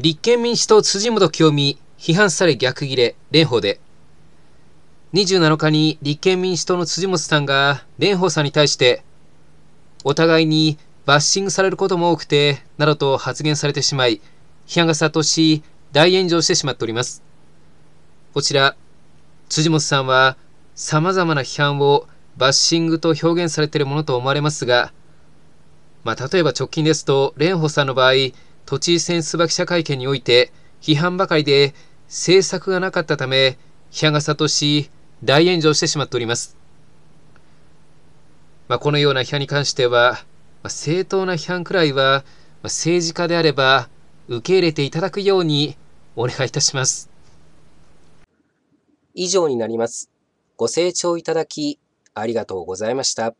立憲民主党辻元清美、批判され逆切れ、蓮舫で。27日に立憲民主党の辻元さんが蓮舫さんに対して、お互いにバッシングされることも多くて、などと発言されてしまい、批判が殺到し、大炎上してしまっております。こちら、辻元さんは、様々な批判をバッシングと表現されているものと思われますが、まあ、例えば直近ですと、蓮舫さんの場合、都知事選椿者会見において批判ばかりで政策がなかったため、批判が殺到し、大炎上してしまっております。まあ、このような批判に関しては、まあ、正当な批判くらいは、まあ、政治家であれば受け入れていただくようにお願いいたします。以上になります。ご清聴いただきありがとうございました。